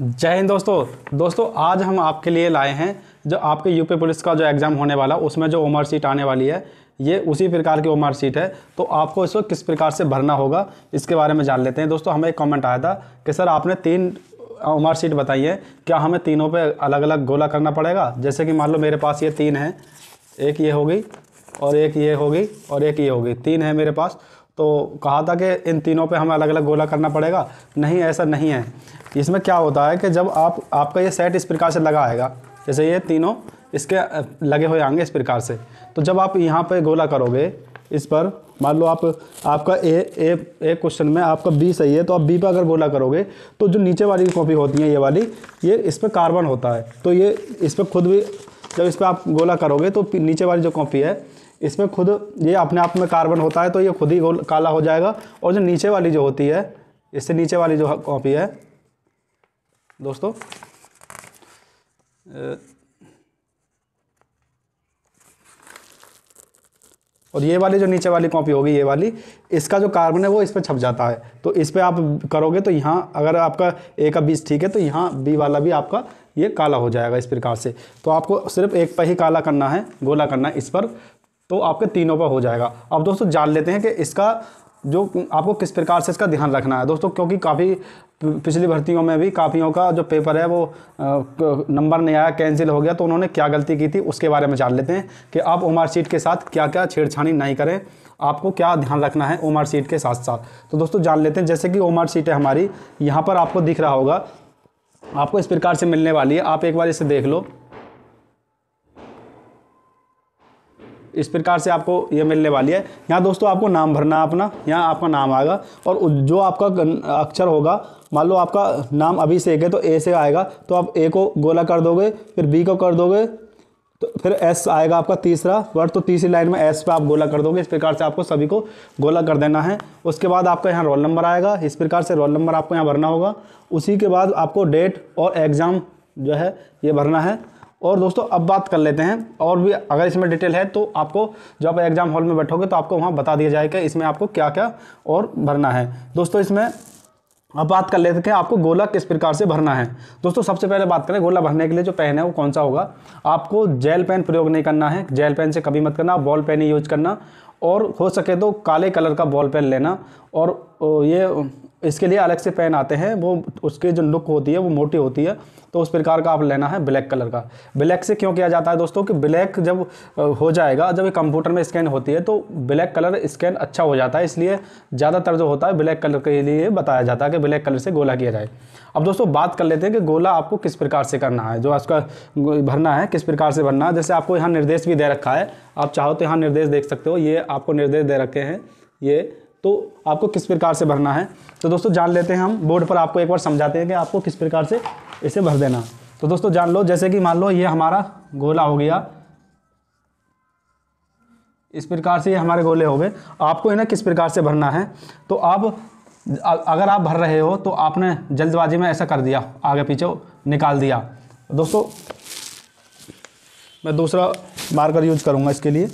जय हिंद दोस्तों दोस्तों आज हम आपके लिए लाए हैं जो आपके यूपी पुलिस का जो एग्ज़ाम होने वाला उसमें जो ओमर सीट आने वाली है ये उसी प्रकार की ओमर सीट है तो आपको इसको किस प्रकार से भरना होगा इसके बारे में जान लेते हैं दोस्तों हमें एक कमेंट आया था कि सर आपने तीन ओमर सीट बताई है क्या हमें तीनों पर अलग अलग गोला करना पड़ेगा जैसे कि मान लो मेरे पास ये तीन है एक ये होगी और एक ये होगी और एक ये होगी तीन है मेरे पास तो कहा था कि इन तीनों पे हमें अलग अलग गोला करना पड़ेगा नहीं ऐसा नहीं है इसमें क्या होता है कि जब आप आपका ये सेट इस प्रकार से लगा आएगा जैसे ये तीनों इसके लगे हुए आएंगे इस प्रकार से तो जब आप यहाँ पर गोला करोगे इस पर मान लो आप आपका ए ए ए क्वेश्चन में आपका बी सही है तो आप बी पर अगर गोला करोगे तो जो नीचे वाली कॉपी होती है ये वाली ये इस पर कार्बन होता है तो ये इस पर खुद भी जब इस पर आप गोला करोगे तो नीचे वाली जो कॉपी है इसमें खुद ये अपने आप में कार्बन होता है तो ये खुद ही काला हो जाएगा और जो नीचे वाली जो होती है इससे नीचे वाली जो कॉपी है दोस्तों और ये वाली जो नीचे वाली कॉपी होगी ये वाली इसका जो कार्बन है वो इस पर छप जाता है तो इस पर आप करोगे तो यहाँ अगर आपका ए का बीज ठीक है तो यहाँ बी वाला भी आपका ये काला हो जाएगा इस प्रकार से तो आपको सिर्फ एक पर ही काला करना है गोला करना है इस पर तो आपके तीनों पर हो जाएगा अब दोस्तों जान लेते हैं कि इसका जो आपको किस प्रकार से इसका ध्यान रखना है दोस्तों क्योंकि काफ़ी पिछली भर्तियों में भी काफ़ियों का जो पेपर है वो नंबर नहीं आया कैंसिल हो गया तो उन्होंने क्या गलती की थी उसके बारे में जान लेते हैं कि आप उमर सीट के साथ क्या क्या छेड़छाड़ी नहीं करें आपको क्या ध्यान रखना है उमर सीट के साथ साथ तो दोस्तों जान लेते हैं जैसे कि उमर सीट है हमारी यहाँ पर आपको दिख रहा होगा आपको इस प्रकार से मिलने वाली है आप एक बार इसे देख लो इस प्रकार से आपको ये मिलने वाली है यहाँ दोस्तों आपको नाम भरना अपना यहाँ आपका नाम आएगा और जो आपका अक्षर होगा मान लो आपका नाम अभी से एक है तो ए से आएगा तो आप ए को गोला कर दोगे फिर बी को कर दोगे तो फिर एस आएगा आपका तीसरा वर्ड तो तीसरी लाइन में एस पे आप गोला कर दोगे इस प्रकार से आपको सभी को गोला कर देना है उसके बाद आपका यहाँ रोल नंबर आएगा इस प्रकार से रोल नंबर आपको यहाँ भरना होगा उसी के बाद आपको डेट और एग्ज़ाम जो है ये भरना है और दोस्तों अब बात कर लेते हैं और भी अगर इसमें डिटेल है तो आपको जब आप एग्ज़ाम हॉल में बैठोगे तो आपको वहाँ बता दिया जाएगा इसमें आपको क्या क्या और भरना है दोस्तों इसमें अब बात कर लेते हैं आपको गोला किस प्रकार से भरना है दोस्तों सबसे पहले बात करें गोला भरने के लिए जो पेन है वो कौन सा होगा आपको जेल पेन प्रयोग नहीं करना है जेल पेन से कभी मत करना बॉल पेन ही यूज करना और हो सके तो काले कलर का बॉल पेन लेना और ये इसके लिए अलग से पेन आते हैं वो उसकी जो लुक होती है वो मोटी होती है तो उस प्रकार का आप लेना है ब्लैक कलर का ब्लैक से क्यों किया जाता है दोस्तों कि ब्लैक जब हो जाएगा जब कंप्यूटर में स्कैन होती है तो ब्लैक कलर स्कैन अच्छा हो जाता है इसलिए ज़्यादातर जो होता है ब्लैक कलर के लिए बताया जाता है कि ब्लैक कलर से गोला किया जाए अब दोस्तों बात कर लेते हैं कि गोला आपको किस प्रकार से करना है जो उसका भरना है किस प्रकार से भरना है जैसे आपको यहाँ निर्देश भी दे रखा है आप चाहो तो यहाँ निर्देश देख सकते हो ये आपको निर्देश दे रखे हैं ये तो आपको किस प्रकार से भरना है तो दोस्तों जान लेते हैं हम बोर्ड पर आपको एक बार समझाते हैं कि आपको किस प्रकार से इसे भर देना तो दोस्तों जान लो जैसे कि मान लो ये हमारा गोला हो गया इस प्रकार से ये हमारे गोले हो गए आपको इन्हें किस प्रकार से भरना है तो आप अगर आप भर रहे हो तो आपने जल्दबाजी में ऐसा कर दिया आगे पीछे निकाल दिया दोस्तों मैं दूसरा मार्कर यूज करूँगा इसके लिए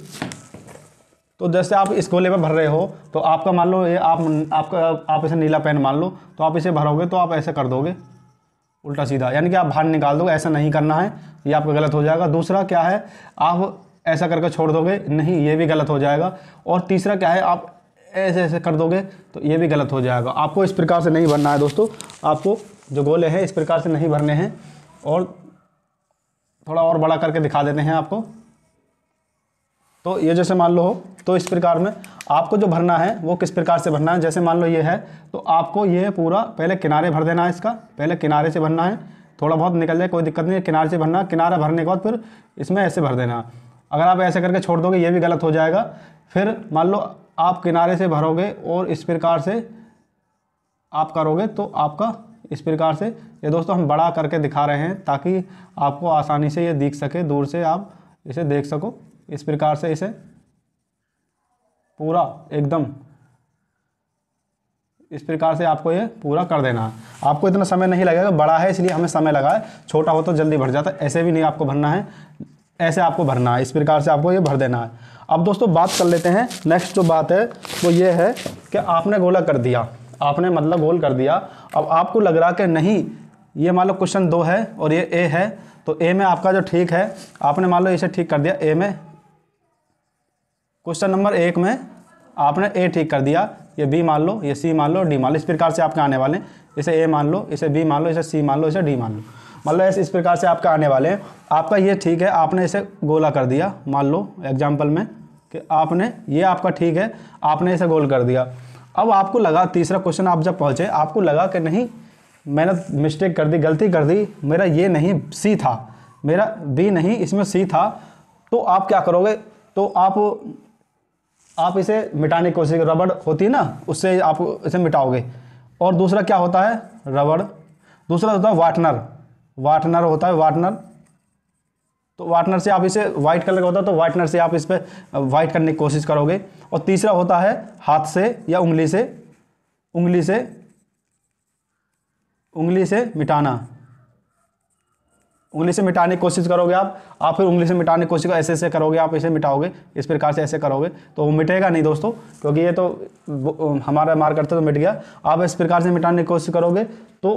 तो जैसे आप इस गोले पर भर रहे हो तो आपका मान लो ये आप आपका आप इसे नीला पेन मान लो तो आप इसे भरोगे तो आप ऐसे कर दोगे उल्टा सीधा यानी कि आप बाहर निकाल दोगे ऐसा नहीं करना है ये आपका गलत हो जाएगा दूसरा क्या है आप ऐसा करके छोड़ दोगे नहीं ये भी गलत हो जाएगा और तीसरा क्या है आप ऐसे ऐसे कर दोगे तो ये भी गलत हो जाएगा आपको इस प्रकार से नहीं भरना है दोस्तों आपको जो गोले हैं इस प्रकार से नहीं भरने हैं और थोड़ा और बड़ा करके दिखा देते हैं आपको तो ये जैसे मान लो हो तो इस प्रकार में आपको जो भरना है वो किस प्रकार से भरना है जैसे मान लो ये है तो आपको ये पूरा पहले किनारे भर देना है इसका पहले किनारे से भरना है थोड़ा बहुत निकल जाए कोई दिक्कत नहीं है किनारे से भरना किनारा भरने के बाद फिर इसमें ऐसे भर देना अगर आप ऐसे करके छोड़ दोगे ये भी गलत हो जाएगा फिर मान लो आप किनारे से भरोगे और इस प्रकार से आप करोगे तो आपका इस प्रकार से ये दोस्तों हम बड़ा करके दिखा रहे हैं ताकि आपको आसानी से ये दिख सके दूर से आप इसे देख सको इस प्रकार से इसे पूरा एकदम इस प्रकार से आपको ये पूरा कर देना है आपको इतना समय नहीं लगेगा बड़ा है इसलिए हमें समय लगा है छोटा हो तो जल्दी भर जाता है ऐसे भी नहीं आपको भरना है ऐसे आपको भरना है इस प्रकार से आपको ये भर देना है अब दोस्तों बात कर लेते हैं नेक्स्ट जो बात है वो ये है कि आपने गोला कर दिया आपने मतलब गोल कर दिया अब आपको लग रहा कि नहीं ये मान लो क्वेश्चन दो है और ये ए है तो ए में आपका जो ठीक है आपने मान लो इसे ठीक कर दिया ए में क्वेश्चन नंबर एक में आपने ए ठीक कर दिया ये बी मान लो ये सी मान लो डी मान लो इस प्रकार से आपके आने वाले हैं इसे ए मान लो इसे बी मान लो इसे सी मान लो इसे डी मान लो मतलब लो इस प्रकार से आपका आने वाले हैं आपका ये ठीक है आपने इसे गोला कर दिया मान लो एग्जाम्पल में कि आपने ये आपका ठीक है आपने इसे गोल कर दिया अब आपको लगा तीसरा क्वेश्चन आप जब पहुँचे आपको लगा कि नहीं मैंने मिस्टेक कर दी गलती कर दी मेरा ये नहीं सी था मेरा बी नहीं इसमें सी था तो आप क्या करोगे तो आप आप इसे मिटाने की कोशिश करें रबड़ होती है ना उससे आप इसे मिटाओगे और दूसरा क्या होता है रबड़ दूसरा होता है वाटनर वाटनर होता है वाटनर तो वाटनर से आप इसे वाइट कलर का होता है तो वाइटनर से आप इस पर वाइट करने की कोशिश करोगे और तीसरा होता है हाथ से या उंगली से उंगली से उंगली से मिटाना उंगली से मिटाने की कोशिश करोगे आप आप फिर उंगली से मिटाने की कोशिश ऐसे ऐसे करोगे आप इसे मिटाओगे इस प्रकार से ऐसे करोगे तो वो मिटेगा नहीं दोस्तों क्योंकि ये तो हमारा मार्कर था तो मिट गया आप इस प्रकार से मिटाने की कोशिश करोगे तो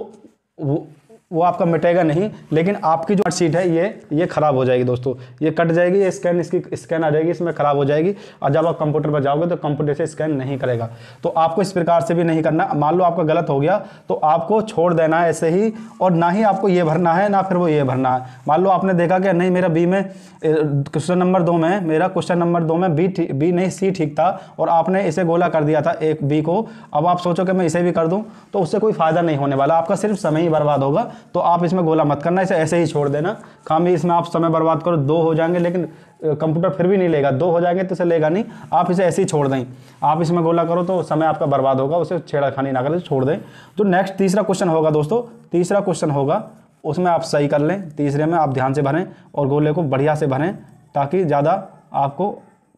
वो आपका मिटेगा नहीं लेकिन आपकी जो सीट है ये ये ख़राब हो जाएगी दोस्तों ये कट जाएगी ये स्कैन इसकी स्कैन आ जाएगी इसमें ख़राब हो जाएगी और जब आप कंप्यूटर पर जाओगे तो कंप्यूटर से स्कैन नहीं करेगा तो आपको इस प्रकार से भी नहीं करना मान लो आपका गलत हो गया तो आपको छोड़ देना है ऐसे ही और ना ही आपको ये भरना है ना फिर वो ये भरना है मान लो आपने देखा कि नहीं मेरा बी में क्वेश्चन नंबर दो में मेरा क्वेश्चन नंबर दो में बी बी नहीं सी ठीक था और आपने इसे गोला कर दिया था एक बी को अब आप सोचो कि मैं इसे भी कर दूँ तो उससे कोई फ़ायदा नहीं होने वाला आपका सिर्फ समय ही बर्बाद होगा तो आप इसमें गोला मत करना इसे ऐसे ही छोड़ देना काम इसमें आप समय बर्बाद करो दो हो जाएंगे लेकिन कंप्यूटर फिर भी नहीं लेगा दो हो जाएंगे तो इसे लेगा नहीं आप इसे ऐसे ही छोड़ दें आप इसमें गोला करो तो समय आपका बर्बाद होगा उसे छेड़ाखानी ना करें छोड़ दें तो नेक्स्ट तीसरा क्वेश्चन होगा दोस्तों तीसरा क्वेश्चन होगा उसमें आप सही कर लें तीसरे में आप ध्यान से भरें और गोले को बढ़िया से भरें ताकि ज़्यादा आपको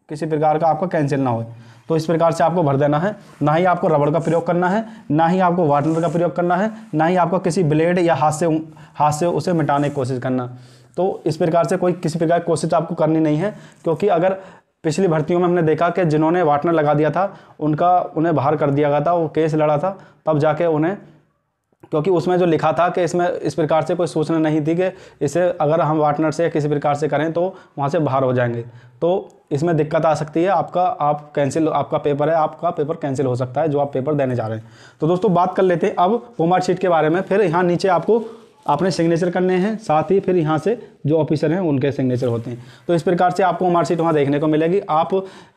किसी प्रकार का आपका कैंसिल ना हो तो इस प्रकार से आपको भर देना है ना ही आपको रबड़ का प्रयोग करना है ना ही आपको वाटनर का प्रयोग करना है ना ही आपको किसी ब्लेड या हाथ से हाथ से उसे मिटाने की कोशिश करना तो इस प्रकार से कोई किसी प्रकार की कोशिश आपको करनी नहीं है क्योंकि अगर पिछली भर्तियों में हमने देखा कि जिन्होंने वाटनर लगा दिया था उनका उन्हें बाहर कर दिया गया था वो केस लड़ा था तब जाके उन्हें क्योंकि उसमें जो लिखा था कि इसमें इस प्रकार से कोई सूचना नहीं थी कि इसे अगर हम वार्टनर से या किसी प्रकार से करें तो वहाँ से बाहर हो जाएंगे तो इसमें दिक्कत आ सकती है आपका आप कैंसिल आपका पेपर है आपका पेपर कैंसिल हो सकता है जो आप पेपर देने जा रहे हैं तो दोस्तों बात कर लेते हैं अब होमवर्क शीट के बारे में फिर यहाँ नीचे आपको आपने सिग्नेचर करने हैं साथ ही फिर यहाँ से जो ऑफिसर हैं उनके सिग्नेचर होते हैं तो इस प्रकार से आपको होमवर्क शीट वहाँ देखने को मिलेगी आप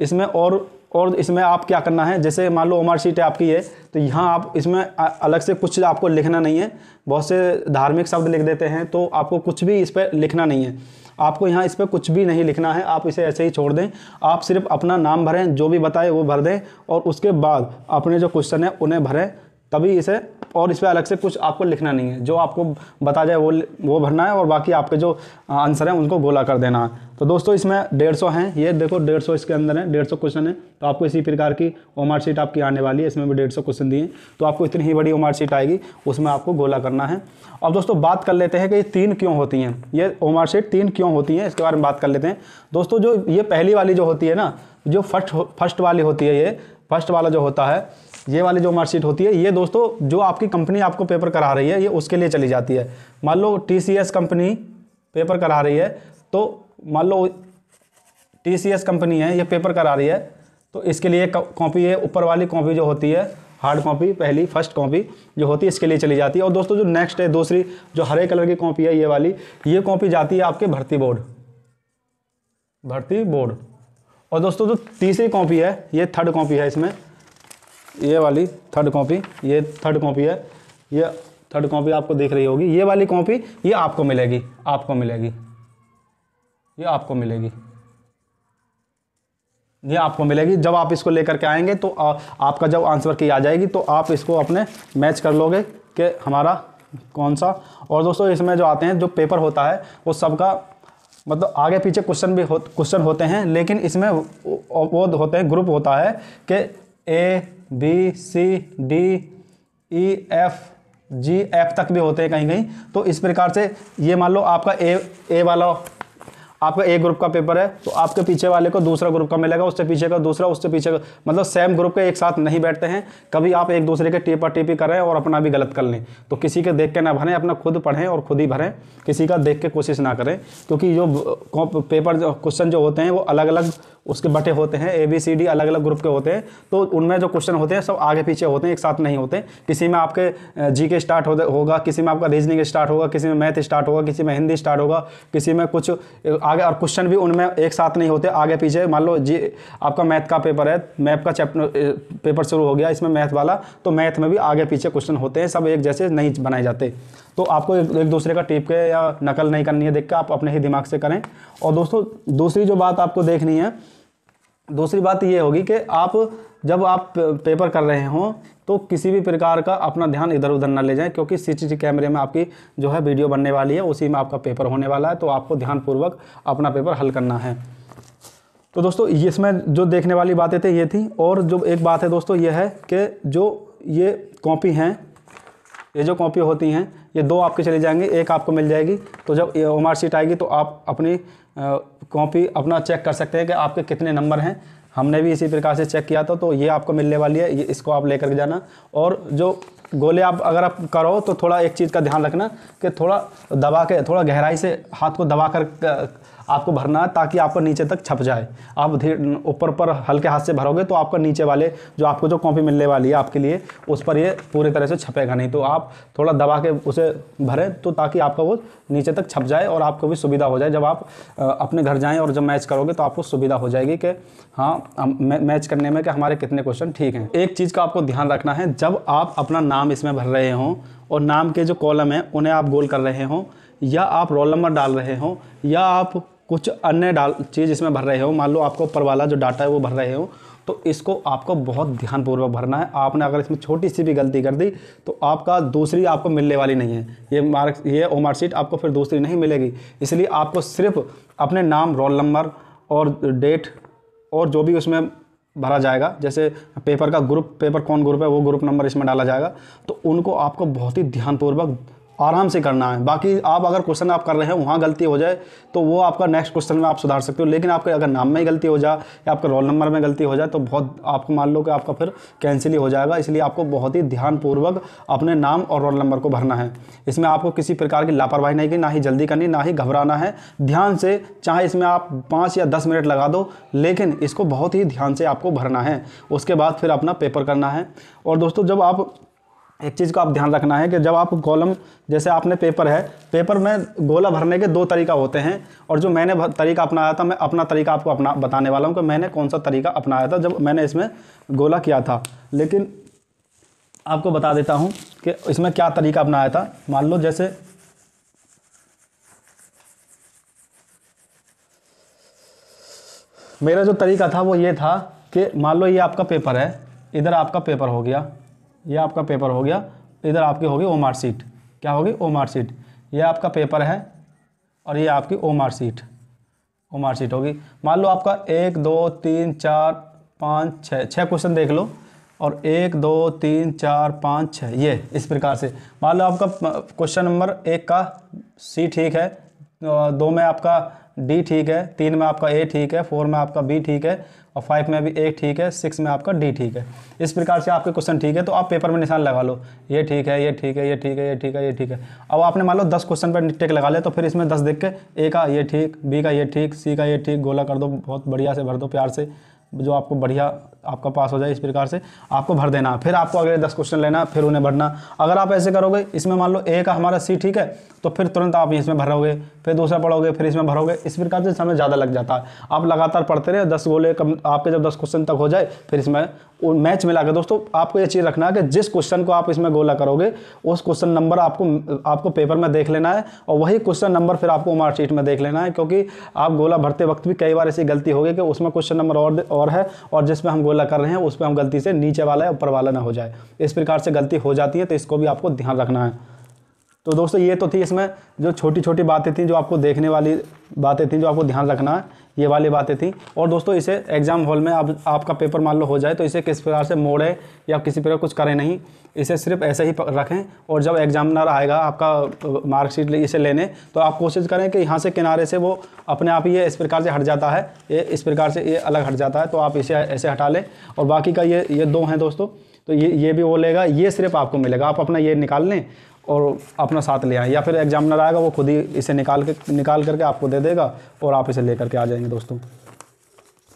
इसमें और और इसमें आप क्या करना है जैसे मान लो ओमर सीट है आपकी है तो यहाँ आप इसमें अलग से कुछ आपको लिखना नहीं है बहुत से धार्मिक शब्द लिख देते हैं तो आपको कुछ भी इस पर लिखना नहीं है आपको यहाँ इस पर कुछ भी नहीं लिखना है आप इसे ऐसे ही छोड़ दें आप सिर्फ अपना नाम भरें जो भी बताएं वो भर दें और उसके बाद अपने जो क्वेश्चन हैं उन्हें भरें तभी इसे और इस पर अलग से कुछ आपको लिखना नहीं है जो आपको बता जाए वो वो भरना है और बाकी आपके जो आंसर हैं उनको गोला कर देना है तो दोस्तों इसमें डेढ़ सौ हैं ये देखो डेढ़ सौ इसके अंदर है डेढ़ सौ क्वेश्चन है तो आपको इसी प्रकार की ओमार शीट आपकी आने वाली है इसमें भी डेढ़ सौ क्वेश्चन दिए तो आपको इतनी ही बड़ी ओमार शीट आएगी उसमें आपको गोला करना है अब दोस्तों बात कर लेते हैं कि ये तीन क्यों होती हैं ये ओमार शीट तीन क्यों होती हैं इसके बारे में बात कर लेते हैं दोस्तों जो ये पहली वाली जो होती है ना जो फर्स्ट फर्स्ट वाली होती है ये फर्स्ट वाला जो होता है ये वाली जो मार्कशीट होती है ये दोस्तों जो आपकी कंपनी आपको पेपर करा रही है ये उसके लिए चली जाती है मान लो टी कंपनी पेपर करा रही है तो मान लो टी कंपनी है ये पेपर करा रही है तो इसके लिए कॉपी है ऊपर वाली कॉपी जो होती है हार्ड कॉपी पहली फर्स्ट कॉपी जो होती है इसके लिए चली जाती है और दोस्तों जो नेक्स्ट है दूसरी जो हरे कलर की कॉपी है ये वाली ये कॉपी जाती है आपके भर्ती बोर्ड भर्ती बोर्ड और दोस्तों जो तो तीसरी कॉपी है ये थर्ड कॉपी है इसमें ये वाली थर्ड कॉपी ये थर्ड कॉपी है ये थर्ड कॉपी आपको देख रही होगी ये वाली कॉपी ये आपको मिलेगी आपको मिलेगी ये आपको मिलेगी ये आपको मिलेगी जब आप इसको लेकर के आएंगे तो आ, आपका जब आंसर की आ जाएगी तो आप इसको अपने मैच कर लोगे कि हमारा कौन सा और दोस्तों इसमें जो आते हैं जो पेपर होता है वो सबका मतलब आगे पीछे क्वेश्चन भी हो क्वेश्चन होते हैं लेकिन इसमें वो होते हैं ग्रुप होता है कि A B C D E F G F तक भी होते हैं कहीं कहीं तो इस प्रकार से ये मान लो आपका ए ए वाला आपका एक ग्रुप का पेपर है तो आपके पीछे वाले को दूसरा ग्रुप का मिलेगा उससे पीछे का दूसरा उससे पीछे का मतलब सेम ग्रुप के एक साथ नहीं बैठते हैं कभी आप एक दूसरे के टेपा टेपी करें और अपना भी गलत कर लें तो किसी के देख के ना भरें अपना खुद पढ़ें और खुद ही भरें किसी का देख के कोशिश ना करें क्योंकि जो पेपर जो क्वेश्चन जो होते हैं वो अलग अलग उसके बटे होते हैं ए बी सी डी अलग अलग ग्रुप के होते हैं तो उनमें जो क्वेश्चन होते हैं सब आगे पीछे होते हैं एक साथ नहीं होते किसी में आपके जी के स्टार्ट होगा किसी में आपका रीजनिंग स्टार्ट होगा किसी में मैथ स्टार्ट होगा किसी में हिंदी स्टार्ट होगा किसी में कुछ आगे और क्वेश्चन भी उनमें एक साथ नहीं होते आगे पीछे मान लो जी आपका मैथ का पेपर है मैथ का चैप्टर पेपर शुरू हो गया इसमें मैथ वाला तो मैथ में भी आगे पीछे क्वेश्चन होते हैं सब एक जैसे नहीं बनाए जाते तो आपको एक दूसरे का टिप के या नकल नहीं करनी है देख के आप अपने ही दिमाग से करें और दोस्तों दूसरी जो बात आपको देखनी है दूसरी बात ये होगी कि आप जब आप पेपर कर रहे हों तो किसी भी प्रकार का अपना ध्यान इधर उधर ना ले जाएं क्योंकि सी कैमरे में आपकी जो है वीडियो बनने वाली है उसी में आपका पेपर होने वाला है तो आपको ध्यानपूर्वक अपना पेपर हल करना है तो दोस्तों इसमें जो देखने वाली बातें थे ये थी और जो एक बात है दोस्तों ये है कि जो ये कॉपी हैं ये जो कॉपी होती हैं ये दो आपके चले जाएंगे एक आपको मिल जाएगी तो जब ओ मार्क शीट आएगी तो आप अपनी कॉपी अपना चेक कर सकते हैं कि आपके कितने नंबर हैं हमने भी इसी प्रकार से चेक किया था तो ये आपको मिलने वाली है ये इसको आप लेकर के जाना और जो गोले आप अगर आप करो तो थोड़ा एक चीज़ का ध्यान रखना कि थोड़ा दबा के थोड़ा गहराई से हाथ को दबा कर आपको भरना है ताकि आपका नीचे तक छप जाए आप ऊपर पर हल्के हाथ से भरोगे तो आपका नीचे वाले जो आपको जो कॉपी मिलने वाली है आपके लिए उस पर ये पूरी तरह से छपेगा नहीं तो आप थोड़ा दबा के उसे भरें तो ताकि आपका वो नीचे तक छप जाए और आपको भी सुविधा हो जाए जब आप अपने घर जाएँ और जब मैच करोगे तो आपको सुविधा हो जाएगी कि हाँ मैच करने में कि हमारे कितने क्वेश्चन ठीक हैं एक चीज़ का आपको ध्यान रखना है जब आप अपना नाम इसमें भर रहे हों और नाम के जो कॉलम हैं उन्हें आप गोल कर रहे हों या आप रोल नंबर डाल रहे हों या आप कुछ अन्य डाल चीज़ इसमें भर रहे हो मान लो आपको ऊपर वाला जो डाटा है वो भर रहे हो तो इसको आपको बहुत ध्यानपूर्वक भरना है आपने अगर इसमें छोटी सी भी गलती कर दी तो आपका दूसरी आपको मिलने वाली नहीं है ये मार्क्स ये ओ मार्कशीट आपको फिर दूसरी नहीं मिलेगी इसलिए आपको सिर्फ अपने नाम रोल नंबर और डेट और जो भी उसमें भरा जाएगा जैसे पेपर का ग्रुप पेपर कौन ग्रुप है वो ग्रुप नंबर इसमें डाला जाएगा तो उनको आपको बहुत ही ध्यानपूर्वक आराम से करना है बाकी आप अगर क्वेश्चन आप कर रहे हैं वहाँ गलती हो जाए तो वो आपका नेक्स्ट क्वेश्चन में आप सुधार सकते हो लेकिन आपके अगर नाम में ही गलती हो जाए या आपका रोल नंबर में गलती हो जाए तो बहुत आपको मान लो कि आपका फिर कैंसिल ही हो जाएगा इसलिए आपको बहुत ही ध्यानपूर्वक अपने नाम और रोल नंबर को भरना है इसमें आपको किसी प्रकार की लापरवाही नहीं की ना ही जल्दी करनी ना ही घबराना है ध्यान से चाहे इसमें आप पाँच या दस मिनट लगा दो लेकिन इसको बहुत ही ध्यान से आपको भरना है उसके बाद फिर अपना पेपर करना है और दोस्तों जब आप एक चीज़ का आप ध्यान रखना है कि जब आप कॉलम जैसे आपने पेपर है पेपर में गोला भरने के दो तरीका होते हैं और जो मैंने तरीका अपनाया था मैं अपना तरीका आपको अपना बताने वाला हूँ कि मैंने कौन सा तरीका अपनाया था जब मैंने इसमें गोला किया था लेकिन आपको बता देता हूँ कि इसमें क्या तरीका अपनाया था मान लो जैसे मेरा जो तरीका था वो ये था कि मान लो ये आपका पेपर है इधर आपका पेपर हो गया ये आपका पेपर हो गया इधर आपकी होगी ओ आर सीट क्या होगी ओ आर सीट ये आपका पेपर है और ये आपकी O R seat O R seat होगी मान लो आपका एक दो तीन चार पाँच छः छः क्वेश्चन देख लो और एक दो तीन चार पाँच छः ये इस प्रकार से मान लो आपका क्वेश्चन नंबर एक का सी ठीक है दो में आपका डी ठीक है तीन में आपका ए ठीक है फोर में आपका बी ठीक है और फाइव में भी ए ठीक है सिक्स में आपका डी ठीक है इस प्रकार से आपके क्वेश्चन ठीक है तो आप पेपर में निशान लगा लो ये ठीक है ये ठीक है ये ठीक है ये ठीक है ये ठीक है अब आपने मान लो दस क्वेश्चन पर टेक लगा ले तो फिर इसमें दस देख के ए का ये ठीक बी का ये ठीक सी का ये ठीक गोला कर दो बहुत बढ़िया से भर दो प्यार से जो आपको बढ़िया आपका पास हो जाए इस प्रकार से आपको भर देना फिर आपको अगले दस क्वेश्चन लेना फिर उन्हें भरना अगर आप ऐसे करोगे इसमें मान लो ए का हमारा सी ठीक है तो फिर तुरंत आप इसमें भरोगे फिर दूसरा पढ़ोगे फिर इसमें भरोगे इस प्रकार से समय ज़्यादा लग जाता है आप लगातार पढ़ते रहे दस गोले कम आपके जब दस क्वेश्चन तक हो जाए फिर इसमें मैच मिला के दोस्तों आपको ये चीज़ रखना है कि जिस क्वेश्चन को आप इसमें गोला करोगे उस क्वेश्चन नंबर आपको आपको पेपर में देख लेना है और वही क्वेश्चन नंबर फिर आपको मार्कशीट में देख लेना है क्योंकि आप गोला भरते वक्त भी कई बार ऐसी गलती होगी कि उसमें क्वेश्चन नंबर और और है और जिसमें हम गोला कर रहे हैं उस पर हम गलती से नीचे वाला या ऊपर वाला ना हो जाए इस प्रकार से गलती हो जाती है तो इसको भी आपको ध्यान रखना है तो दोस्तों ये तो थी इसमें जो छोटी छोटी बातें थी जो आपको देखने वाली बातें थी जो आपको ध्यान रखना है ये वाली बातें थी और दोस्तों इसे एग्ज़ाम हॉल में आप आपका पेपर मान लो हो जाए तो इसे किस प्रकार से मोड़े या किसी प्रकार कुछ करें नहीं इसे सिर्फ ऐसे ही रखें और जब एग्जामिनर आएगा आपका मार्कशीट इसे लेने तो आप कोशिश करें कि यहाँ से किनारे से वो अपने आप ही ये इस प्रकार से हट जाता है ये इस प्रकार से ये अलग हट जाता है तो आप इसे ऐसे हटा लें और बाकी का ये ये दो हैं दोस्तों तो ये ये भी वो लेगा ये सिर्फ आपको मिलेगा आप अपना ये निकाल लें और अपना साथ ले आए या फिर एग्जामिनर आएगा वो खुद ही इसे निकाल के निकाल करके आपको दे देगा और आप इसे लेकर के आ जाएंगे दोस्तों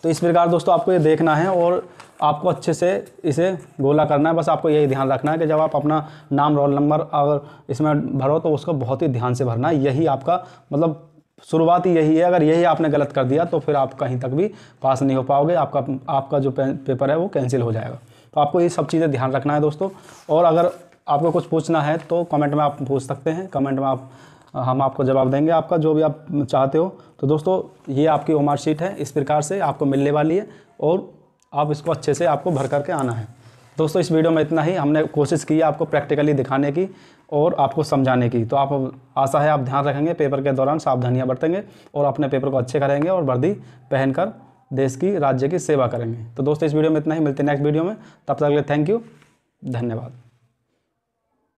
तो इस प्रकार दोस्तों आपको ये देखना है और आपको अच्छे से इसे गोला करना है बस आपको यही ध्यान रखना है कि जब आप अपना नाम रोल नंबर अगर इसमें भरो तो उसको बहुत ही ध्यान से भरना है यही आपका मतलब शुरुआत ही यही है अगर यही आपने गलत कर दिया तो फिर आप कहीं तक भी पास नहीं हो पाओगे आपका आपका जो पेपर है वो कैंसिल हो जाएगा तो आपको ये सब चीज़ें ध्यान रखना है दोस्तों और अगर आपको कुछ पूछना है तो कमेंट में आप पूछ सकते हैं कमेंट में आप हम आपको जवाब देंगे आपका जो भी आप चाहते हो तो दोस्तों ये आपकी ओमार शीट है इस प्रकार से आपको मिलने वाली है और आप इसको अच्छे से आपको भर करके आना है दोस्तों इस वीडियो में इतना ही हमने कोशिश की आपको प्रैक्टिकली दिखाने की और आपको समझाने की तो आप आशा है आप ध्यान रखेंगे पेपर के दौरान सावधानियाँ बरतेंगे और अपने पेपर को अच्छे करेंगे और वर्दी पहनकर देश की राज्य की सेवा करेंगे तो दोस्तों इस वीडियो में इतना ही मिलते हैं नेक्स्ट वीडियो में तब तक के लिए थैंक यू धन्यवाद